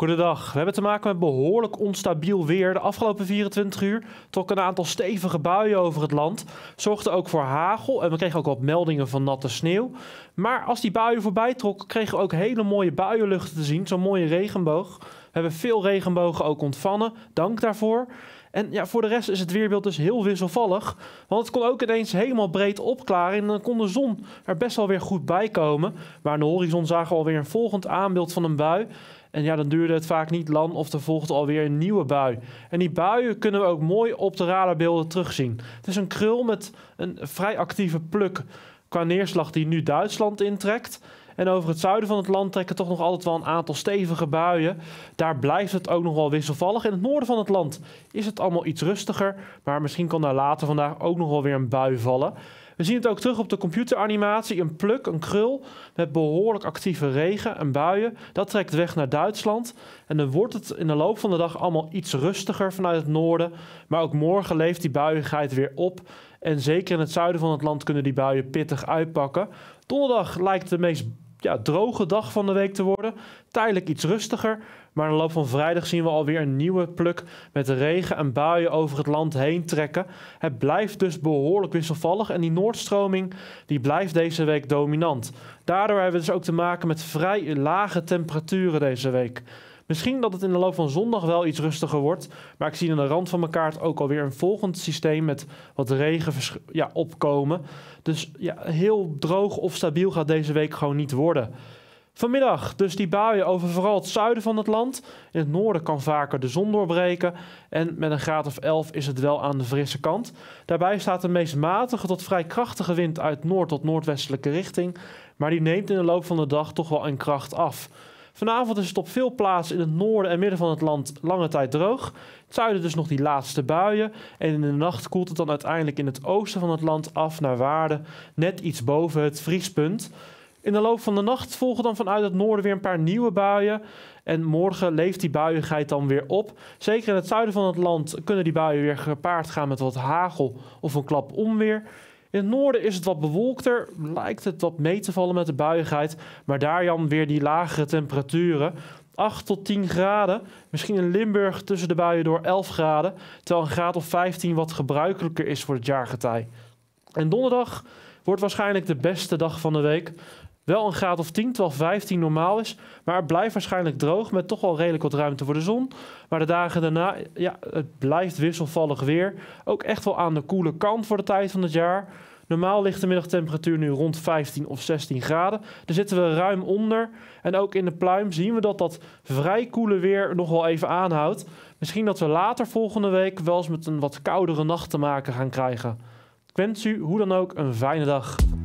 Goedendag. We hebben te maken met behoorlijk onstabiel weer. De afgelopen 24 uur trok een aantal stevige buien over het land. Zorgde ook voor hagel en we kregen ook wat meldingen van natte sneeuw. Maar als die buien voorbij trokken, kregen we ook hele mooie buienluchten te zien. Zo'n mooie regenboog. We hebben veel regenbogen ook ontvangen. Dank daarvoor. En ja, voor de rest is het weerbeeld dus heel wisselvallig. Want het kon ook ineens helemaal breed opklaren. En dan kon de zon er best wel weer goed bij komen. Maar aan de horizon zagen we alweer een volgend aanbeeld van een bui. En ja, dan duurde het vaak niet lang of er volgde alweer een nieuwe bui. En die buien kunnen we ook mooi op de radarbeelden terugzien. Het is een krul met een vrij actieve pluk qua neerslag die nu Duitsland intrekt. En over het zuiden van het land trekken toch nog altijd wel een aantal stevige buien. Daar blijft het ook nog wel wisselvallig. In het noorden van het land is het allemaal iets rustiger. Maar misschien kan daar later vandaag ook nog wel weer een bui vallen. We zien het ook terug op de computeranimatie. Een pluk, een krul met behoorlijk actieve regen en buien. Dat trekt weg naar Duitsland. En dan wordt het in de loop van de dag allemaal iets rustiger vanuit het noorden. Maar ook morgen leeft die buiigheid weer op. En zeker in het zuiden van het land kunnen die buien pittig uitpakken. Donderdag lijkt de meest ja, droge dag van de week te worden. Tijdelijk iets rustiger. Maar in de loop van vrijdag zien we alweer een nieuwe pluk met regen en buien over het land heen trekken. Het blijft dus behoorlijk wisselvallig en die noordstroming die blijft deze week dominant. Daardoor hebben we dus ook te maken met vrij lage temperaturen deze week. Misschien dat het in de loop van zondag wel iets rustiger wordt. Maar ik zie aan de rand van mijn kaart ook alweer een volgend systeem met wat regen ja, opkomen. Dus ja, heel droog of stabiel gaat deze week gewoon niet worden. Vanmiddag dus die buien over vooral het zuiden van het land. In het noorden kan vaker de zon doorbreken. En met een graad of 11 is het wel aan de frisse kant. Daarbij staat een meest matige tot vrij krachtige wind uit noord tot noordwestelijke richting. Maar die neemt in de loop van de dag toch wel in kracht af. Vanavond is het op veel plaatsen in het noorden en midden van het land lange tijd droog. Het zuiden dus nog die laatste buien. En in de nacht koelt het dan uiteindelijk in het oosten van het land af naar waarde, net iets boven het vriespunt. In de loop van de nacht volgen dan vanuit het noorden weer een paar nieuwe buien. En morgen leeft die buiigheid dan weer op. Zeker in het zuiden van het land kunnen die buien weer gepaard gaan met wat hagel of een klap onweer. In het noorden is het wat bewolkter, lijkt het wat mee te vallen met de buigheid, maar daar Jan weer die lagere temperaturen. 8 tot 10 graden. Misschien in Limburg tussen de buien door 11 graden. Terwijl een graad of 15 wat gebruikelijker is voor het jaargetij. En donderdag wordt waarschijnlijk de beste dag van de week. Wel een graad of 10, terwijl 15 normaal is. Maar het blijft waarschijnlijk droog met toch wel redelijk wat ruimte voor de zon. Maar de dagen daarna, ja, het blijft wisselvallig weer. Ook echt wel aan de koele kant voor de tijd van het jaar. Normaal ligt de middagtemperatuur nu rond 15 of 16 graden. Daar zitten we ruim onder. En ook in de pluim zien we dat dat vrij koele weer nog wel even aanhoudt. Misschien dat we later volgende week wel eens met een wat koudere nacht te maken gaan krijgen. Ik wens u hoe dan ook een fijne dag.